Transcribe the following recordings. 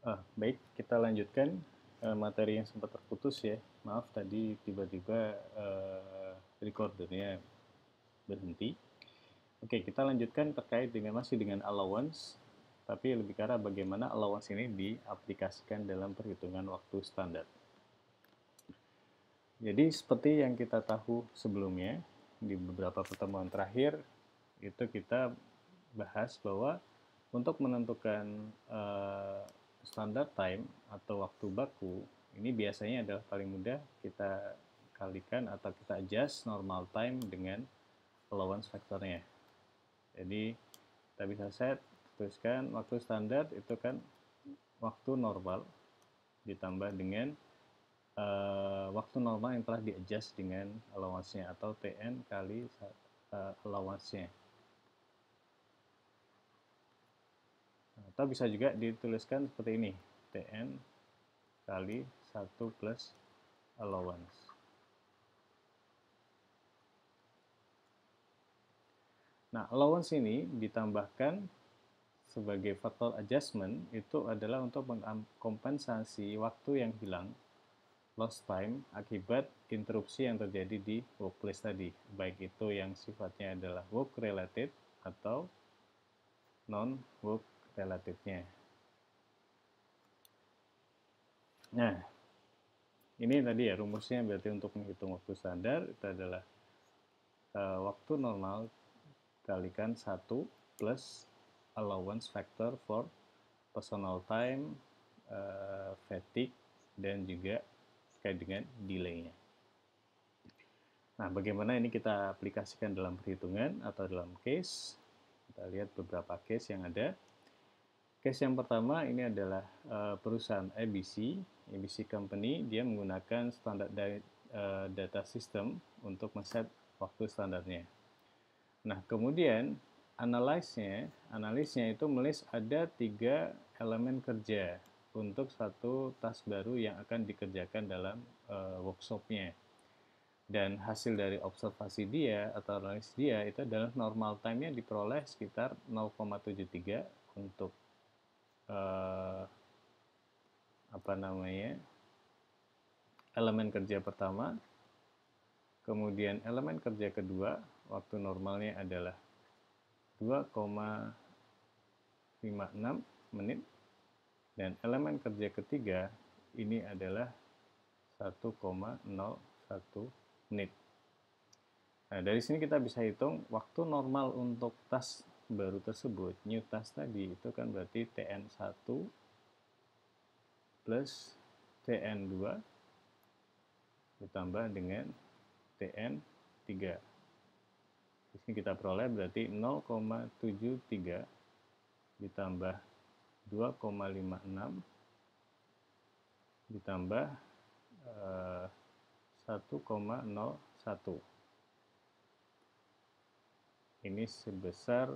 Uh, baik, kita lanjutkan uh, materi yang sempat terputus ya. Maaf tadi tiba-tiba uh, recordernya berhenti. Oke, kita lanjutkan terkait dengan masih dengan allowance, tapi lebih karena bagaimana allowance ini diaplikasikan dalam perhitungan waktu standar. Jadi seperti yang kita tahu sebelumnya, di beberapa pertemuan terakhir itu kita bahas bahwa untuk menentukan uh, Standar time atau waktu baku ini biasanya adalah paling mudah kita kalikan atau kita adjust normal time dengan allowance faktornya. Jadi kita bisa set tuliskan waktu standar itu kan waktu normal ditambah dengan uh, waktu normal yang telah di adjust dengan allowance-nya atau TN kali uh, allowance-nya. atau bisa juga dituliskan seperti ini TN kali 1 plus allowance Nah, allowance ini ditambahkan sebagai faktor adjustment itu adalah untuk mengkompensasi waktu yang hilang, lost time, akibat interupsi yang terjadi di workplace tadi, baik itu yang sifatnya adalah work related atau non work relatifnya. Nah, ini tadi ya rumusnya berarti untuk menghitung waktu standar itu adalah uh, waktu normal kalikan satu plus allowance factor for personal time, uh, fatigue, dan juga terkait dengan delay-nya. Nah, bagaimana ini kita aplikasikan dalam perhitungan atau dalam case? Kita lihat beberapa case yang ada. Case yang pertama ini adalah uh, perusahaan ABC, ABC Company, dia menggunakan standar da uh, data system untuk men-set waktu standarnya. Nah, kemudian analisnya, analisnya itu melis ada tiga elemen kerja untuk satu tas baru yang akan dikerjakan dalam uh, workshopnya. Dan hasil dari observasi dia atau analis dia itu adalah normal time-nya diperoleh sekitar 0,73 untuk uh, apa namanya elemen kerja pertama, kemudian elemen kerja kedua, waktu normalnya adalah 2,56 menit, dan elemen kerja ketiga ini adalah 1,01 menit. Nah, dari sini kita bisa hitung waktu normal untuk tas baru tersebut new task tadi itu kan berarti tn1 plus tn2 ditambah dengan tn3 di sini kita peroleh berarti 0,73 ditambah 2,56 ditambah eh, 1,01 ini sebesar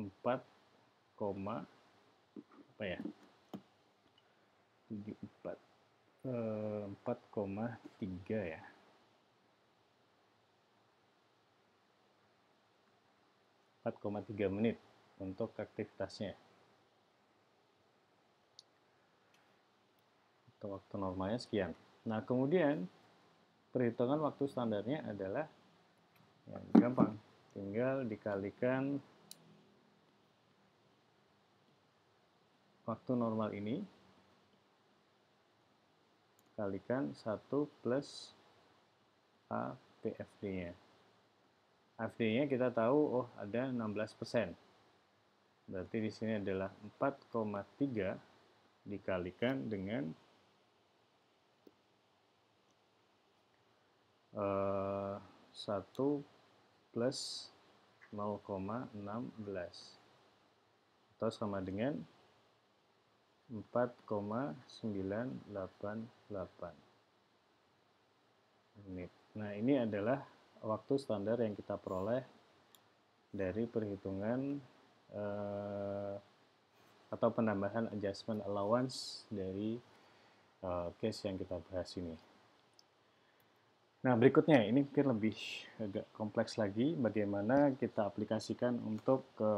4, apa ya? 74 4,3 eh, ya. Empat koma tiga menit untuk aktivitasnya. Atau waktu normalnya sekian. Nah, kemudian perhitungan waktu standarnya adalah ya, gampang. Tinggal dikalikan waktu normal ini kalikan 1 plus APFD-nya. AFD-nya kita tahu oh ada 16%. Berarti di sini adalah 4,3 dikalikan dengan uh, eh, 1 plus 0,16 atau sama dengan 4,988 menit. Nah, ini adalah waktu standar yang kita peroleh dari perhitungan eh, atau penambahan adjustment allowance dari eh, case yang kita bahas ini. Nah, berikutnya ini mungkin lebih agak kompleks lagi bagaimana kita aplikasikan untuk ke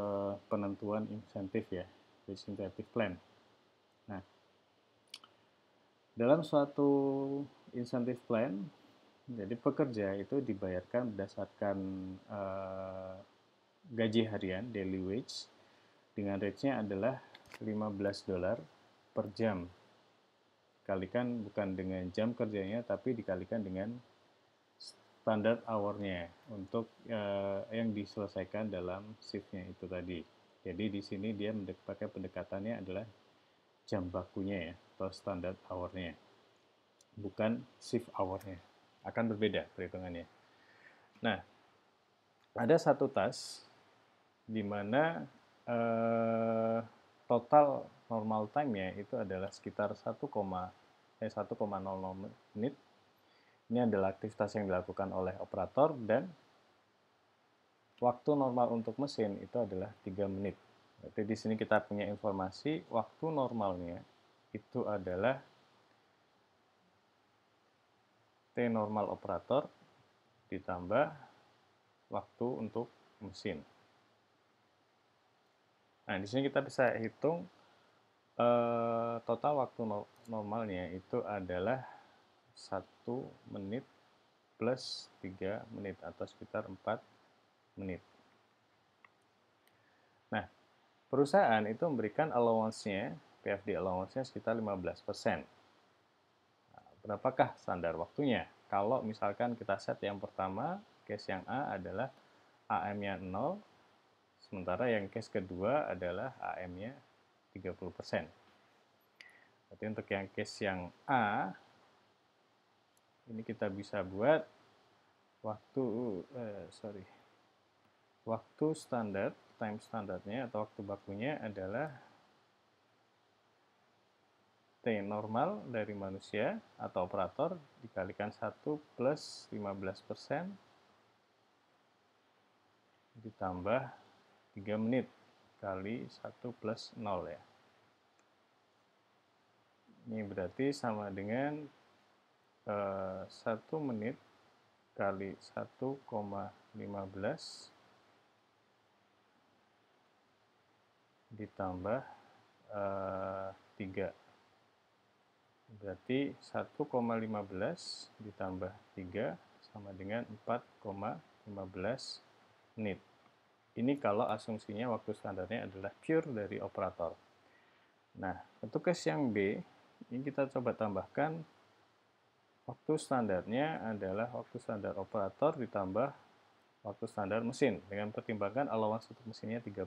penentuan insentif ya, insentif plan. Nah, dalam suatu insentif plan, jadi pekerja itu dibayarkan berdasarkan uh, gaji harian daily wage dengan rate-nya adalah 15 dolar per jam. Kalikan bukan dengan jam kerjanya tapi dikalikan dengan standar hour nya untuk uh, yang diselesaikan dalam shift nya itu tadi. Jadi di sini dia pakai pendekatannya adalah jam bakunya ya atau standar hour-nya, ya. bukan shift hour-nya. akan berbeda perhitungannya nah ada satu tas di mana eh, total normal time-nya itu adalah sekitar 1, eh, 1,00 menit ini adalah aktivitas yang dilakukan oleh operator dan waktu normal untuk mesin itu adalah 3 menit. Berarti di sini kita punya informasi waktu normalnya itu adalah T normal operator ditambah waktu untuk mesin. Nah, di sini kita bisa hitung eh, total waktu no normalnya itu adalah 1 menit plus 3 menit atau sekitar 4 menit perusahaan itu memberikan allowance-nya, PFD allowance-nya sekitar 15%. persen. Nah, berapakah standar waktunya? Kalau misalkan kita set yang pertama, case yang A adalah AM-nya 0, sementara yang case kedua adalah AM-nya 30%. Berarti untuk yang case yang A, ini kita bisa buat waktu, eh, sorry, waktu standar time standarnya atau waktu bakunya adalah T normal dari manusia atau operator dikalikan 1 plus 15% ditambah 3 menit kali 1 plus 0 ya. Ini berarti sama dengan eh, 1 menit kali 1,15 ditambah uh, eh, 3 berarti 1,15 ditambah 3 sama dengan 4,15 menit ini kalau asumsinya waktu standarnya adalah pure dari operator nah untuk case yang B ini kita coba tambahkan waktu standarnya adalah waktu standar operator ditambah waktu standar mesin dengan pertimbangan allowance untuk mesinnya 30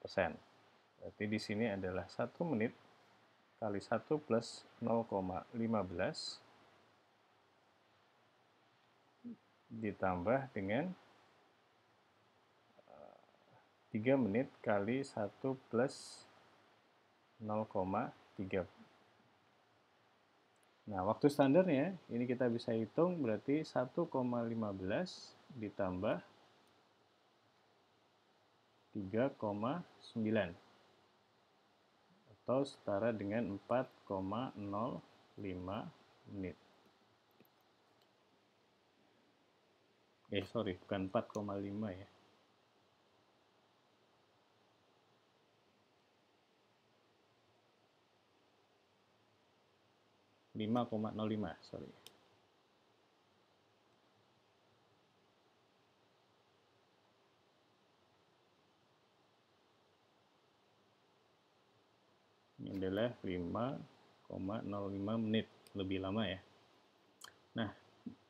Berarti di sini adalah 1 menit kali 1 plus 0,15 ditambah dengan 3 eh, menit kali 1 plus 0,3 Nah, waktu standarnya ini kita bisa hitung berarti 1,15 ditambah 0,3 3,9 atau setara dengan 4,05 menit. Eh, sorry, bukan 4,5 ya. lima koma nol lima sorry adalah 5,05 menit lebih lama ya. Nah,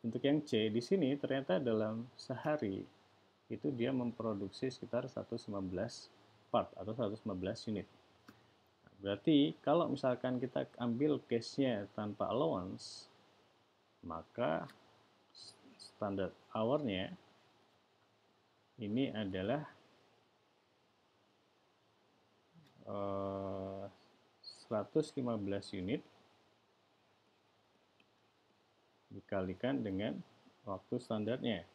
untuk yang C di sini ternyata dalam sehari itu dia memproduksi sekitar 115 part atau 115 unit. Berarti kalau misalkan kita ambil case-nya tanpa allowance, maka standar hour-nya ini adalah eh, 115 unit dikalikan dengan waktu standarnya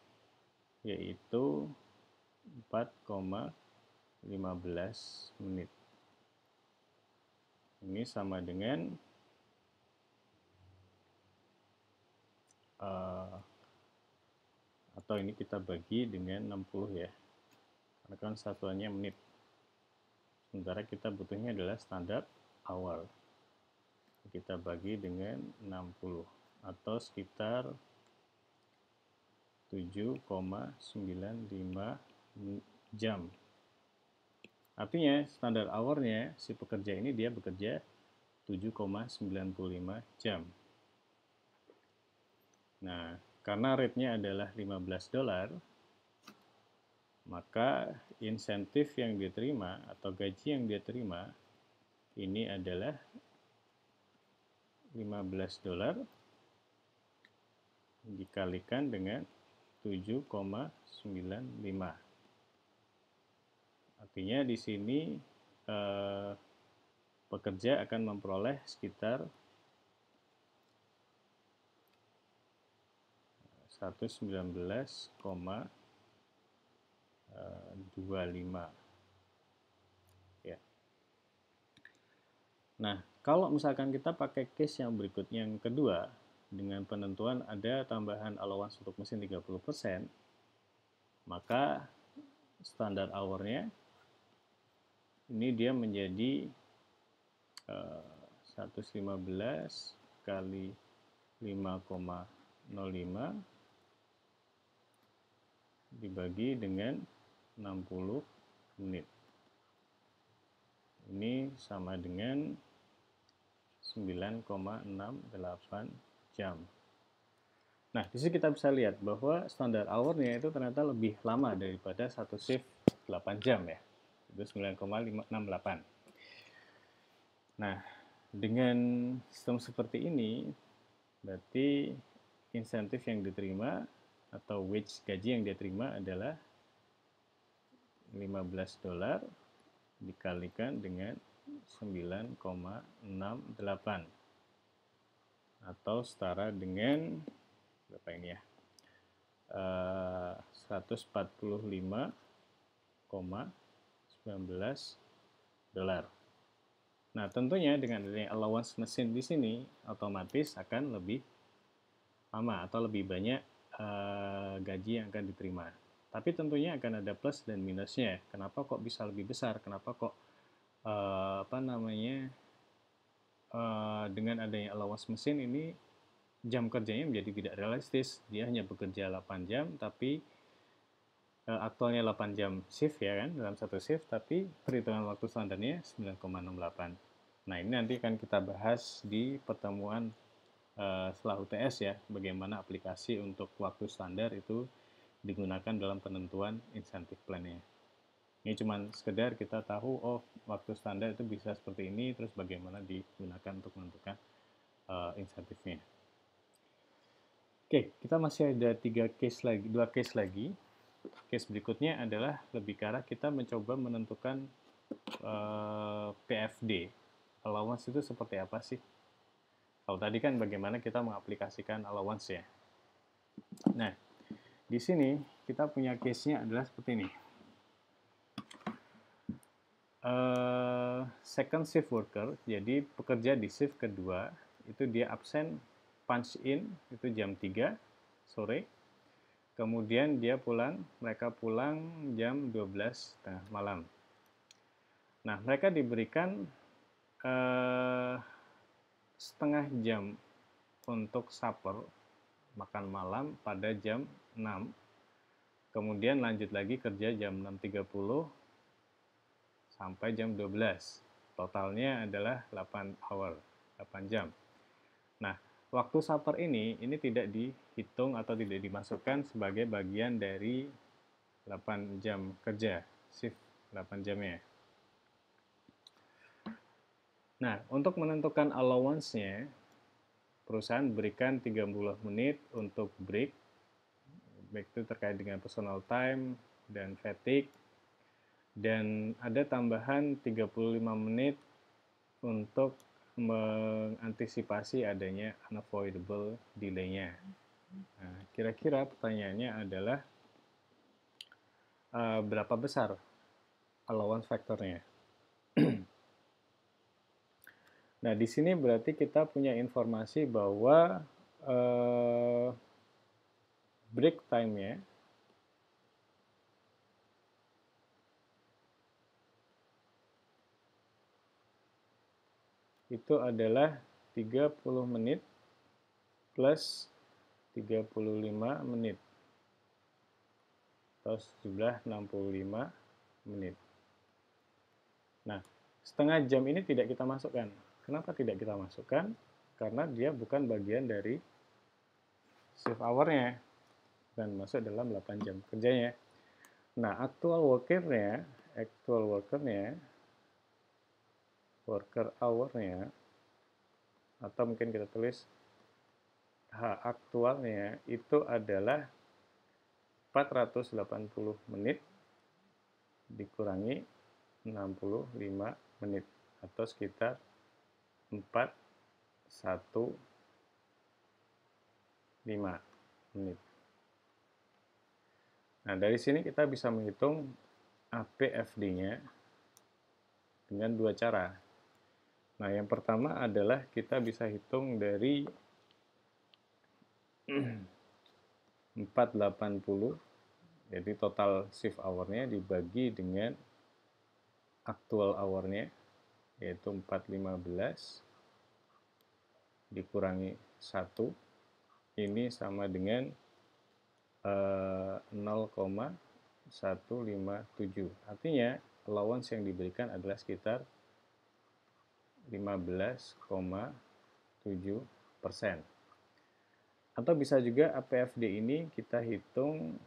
yaitu 4,15 menit ini sama dengan uh, atau ini kita bagi dengan 60 ya karena kan satuannya menit sementara kita butuhnya adalah standar awal kita bagi dengan 60 atau sekitar 7,95 jam artinya standar hournya si pekerja ini dia bekerja 7,95 jam nah karena rate-nya adalah 15 dolar maka insentif yang dia terima atau gaji yang dia terima ini adalah 15 dolar dikalikan dengan 7,95 artinya di sini eh, pekerja akan memperoleh sekitar 119,25 Nah, kalau misalkan kita pakai case yang berikutnya yang kedua, dengan penentuan ada tambahan allowance untuk mesin 30%, maka standar hournya ini dia menjadi uh, eh, 115 kali 5,05 dibagi dengan 60 menit ini sama dengan 9,68 jam. Nah, di sini kita bisa lihat bahwa standar hournya itu ternyata lebih lama daripada satu shift 8 jam ya. Itu 9,568. Nah, dengan sistem seperti ini, berarti insentif yang diterima atau wage gaji yang diterima terima adalah 15 dolar dikalikan dengan 9,68 atau setara dengan berapa ini ya eh, uh, 145,19 dolar nah tentunya dengan adanya allowance mesin di sini otomatis akan lebih lama atau lebih banyak eh, gaji yang akan diterima tapi tentunya akan ada plus dan minusnya. Kenapa kok bisa lebih besar? Kenapa kok uh, apa namanya uh, dengan adanya allowance mesin ini jam kerjanya menjadi tidak realistis. Dia hanya bekerja 8 jam, tapi uh, aktualnya 8 jam shift ya kan, dalam satu shift, tapi perhitungan waktu standarnya 9,68. Nah ini nanti akan kita bahas di pertemuan uh, setelah UTS ya, bagaimana aplikasi untuk waktu standar itu digunakan dalam penentuan insentif plan-nya. Ini cuma sekedar kita tahu, oh waktu standar itu bisa seperti ini, terus bagaimana digunakan untuk menentukan uh, insentifnya. Oke, kita masih ada tiga case lagi, dua case lagi. Case berikutnya adalah lebih ke arah kita mencoba menentukan uh, eh, PFD. Allowance itu seperti apa sih? Kalau tadi kan bagaimana kita mengaplikasikan allowance ya. Nah, di sini kita punya case-nya adalah seperti ini. Uh, second shift worker, jadi pekerja di shift kedua, itu dia absen punch in, itu jam 3 sore. Kemudian dia pulang, mereka pulang jam 12 malam. Nah, mereka diberikan uh, setengah jam untuk supper, makan malam pada jam 6 kemudian lanjut lagi kerja jam 6.30 sampai jam 12 totalnya adalah 8 hour 8 jam nah waktu supper ini ini tidak dihitung atau tidak dimasukkan sebagai bagian dari 8 jam kerja shift 8 jamnya Nah, untuk menentukan allowance-nya, perusahaan berikan 30 menit untuk break baik itu terkait dengan personal time dan fatigue. Dan ada tambahan 35 menit untuk mengantisipasi adanya unavoidable delay-nya. kira nah, kira-kira pertanyaannya adalah uh, berapa besar allowance faktornya? nah, di sini berarti kita punya informasi bahwa uh, break time-nya itu adalah 30 menit plus 35 menit atau sejumlah 65 menit. Nah, setengah jam ini tidak kita masukkan. Kenapa tidak kita masukkan? Karena dia bukan bagian dari shift hour-nya dan masuk dalam 8 jam kerjanya. Nah, actual nya actual worker nya worker hour nya atau mungkin kita tulis H aktualnya itu adalah 480 menit dikurangi 65 menit atau sekitar 415 menit. Nah, dari sini kita bisa menghitung APFD-nya dengan dua cara. Nah, yang pertama adalah kita bisa hitung dari 480, jadi total shift hour-nya dibagi dengan actual hour-nya, yaitu 415 dikurangi 1, ini sama dengan 0,157 eh, artinya allowance yang diberikan adalah sekitar 15,7 persen atau bisa juga APFD ini kita hitung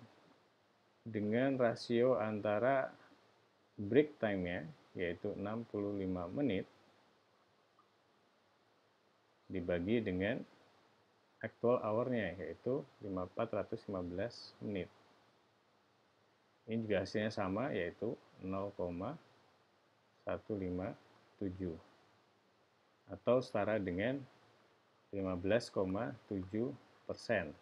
dengan rasio antara break time-nya yaitu 65 menit dibagi dengan actual hournya yaitu 5415 menit ini juga hasilnya sama yaitu 0,157 atau setara dengan 15,7 persen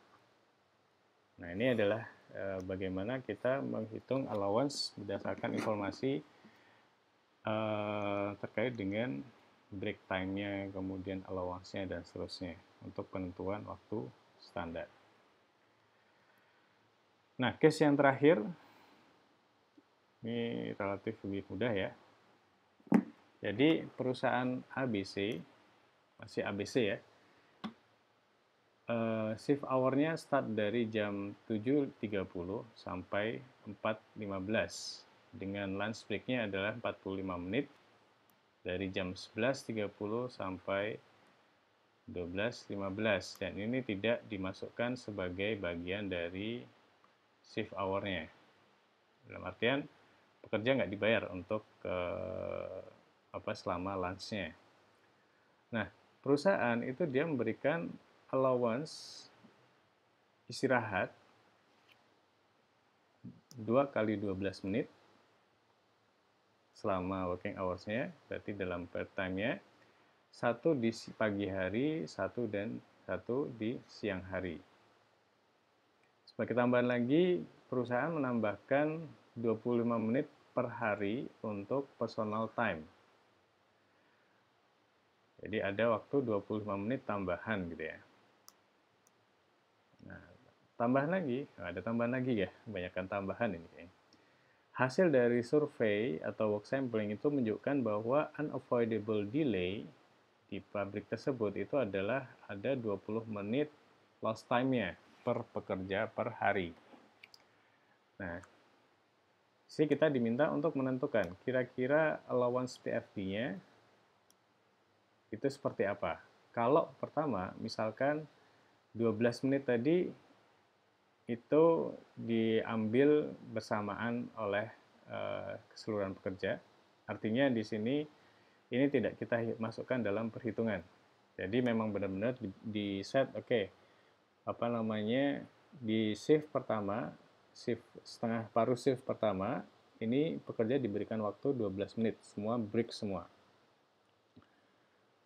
nah ini adalah eh, bagaimana kita menghitung allowance berdasarkan informasi eh, terkait dengan break time-nya kemudian allowance-nya dan seterusnya untuk penentuan waktu standar. Nah, case yang terakhir, ini relatif lebih mudah ya. Jadi, perusahaan ABC, masih ABC ya, uh, shift hour-nya start dari jam 7.30 sampai 4.15 dengan lunch breaknya adalah 45 menit dari jam 11.30 sampai 12, 15 dan ini tidak dimasukkan sebagai bagian dari shift hour-nya dalam artian pekerja nggak dibayar untuk eh, apa selama lunch-nya nah perusahaan itu dia memberikan allowance istirahat 2 kali 12 menit selama working hours-nya berarti dalam part time-nya satu di pagi hari, satu dan satu di siang hari. Sebagai tambahan lagi, perusahaan menambahkan 25 menit per hari untuk personal time. Jadi ada waktu 25 menit tambahan gitu ya. Nah, tambahan lagi, ada tambahan lagi ya, kebanyakan tambahan ini ya. Hasil dari survei atau work sampling itu menunjukkan bahwa unavoidable delay di pabrik tersebut itu adalah ada 20 menit lost time-nya per pekerja per hari. Nah, si kita diminta untuk menentukan kira-kira allowance PFD-nya itu seperti apa. Kalau pertama, misalkan 12 menit tadi itu diambil bersamaan oleh eh, keseluruhan pekerja. Artinya di sini ini tidak kita masukkan dalam perhitungan. Jadi memang benar-benar di, di set, oke, okay, apa namanya, di shift pertama, shift setengah paruh shift pertama, ini pekerja diberikan waktu 12 menit, semua break semua.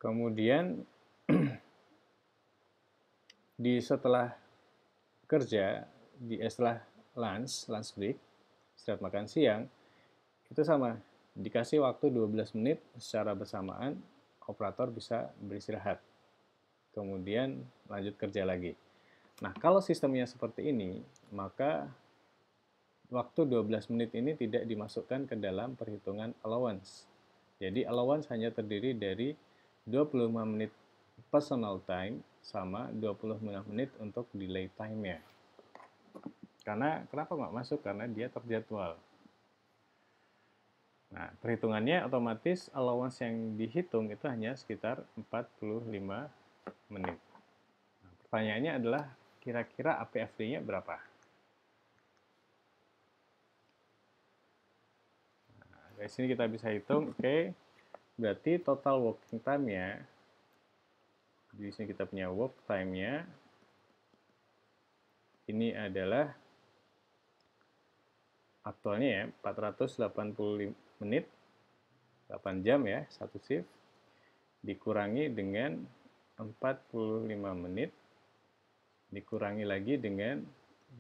Kemudian, di setelah kerja, di eh, setelah lunch, lunch break, setelah makan siang, itu sama, Dikasih waktu 12 menit secara bersamaan, operator bisa beristirahat. Kemudian lanjut kerja lagi. Nah, kalau sistemnya seperti ini, maka waktu 12 menit ini tidak dimasukkan ke dalam perhitungan allowance. Jadi allowance hanya terdiri dari 25 menit personal time sama 25 menit untuk delay time-nya. Karena kenapa nggak masuk? Karena dia terjadwal. Nah, perhitungannya otomatis allowance yang dihitung itu hanya sekitar 45 menit. Nah, pertanyaannya adalah kira-kira APFD-nya berapa? Nah, dari sini kita bisa hitung, oke. Okay. Berarti total working time-nya di sini kita punya work time-nya ini adalah aktualnya ya 485 menit 8 jam ya satu shift dikurangi dengan 45 menit dikurangi lagi dengan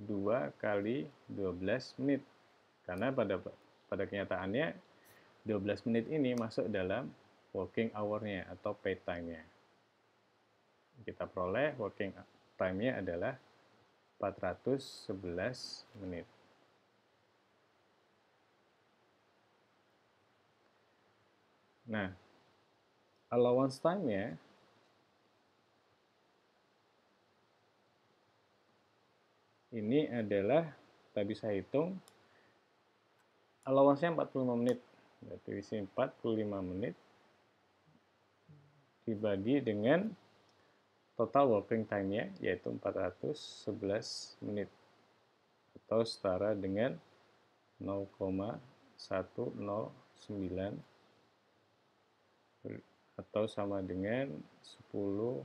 2 kali 12 menit karena pada pada kenyataannya 12 menit ini masuk dalam working hour-nya atau pay time-nya kita peroleh working time-nya adalah 411 menit Nah, allowance time ya ini adalah kita saya hitung allowance-nya 45 menit. Berarti sini 45 menit dibagi dengan total working time-nya yaitu 411 menit atau setara dengan 0,109 atau sama dengan 10,9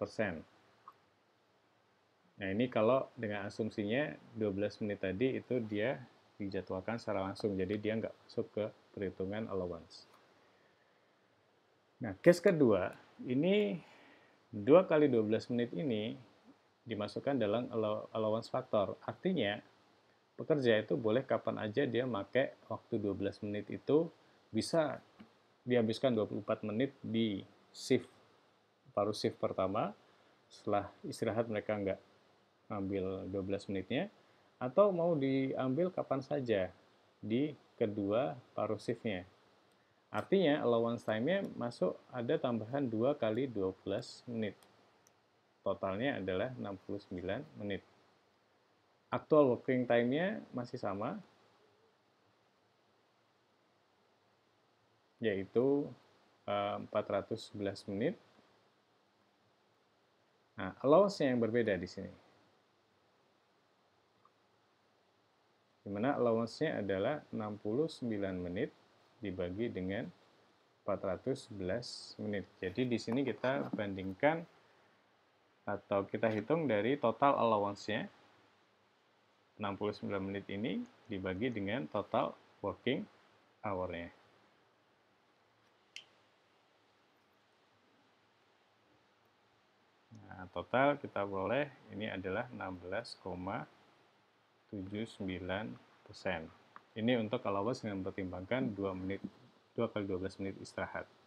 persen. Nah ini kalau dengan asumsinya 12 menit tadi itu dia dijadwalkan secara langsung, jadi dia nggak masuk ke perhitungan allowance. Nah, case kedua, ini dua kali 12 menit ini dimasukkan dalam allowance factor. Artinya, pekerja itu boleh kapan aja dia pakai waktu 12 menit itu bisa dihabiskan 24 menit di shift paru shift pertama setelah istirahat mereka nggak ambil 12 menitnya atau mau diambil kapan saja di kedua paru shiftnya artinya allowance time-nya masuk ada tambahan 2 kali 12 menit totalnya adalah 69 menit aktual working time-nya masih sama yaitu 411 eh, menit. Nah, allowance yang berbeda di sini. Dimana allowance-nya adalah 69 menit dibagi dengan 411 menit. Jadi di sini kita bandingkan atau kita hitung dari total allowance-nya 69 menit ini dibagi dengan total working hour-nya. total kita boleh ini adalah 16,79 persen. Ini untuk kalau bos mempertimbangkan 2 menit 2 kali 12 menit istirahat.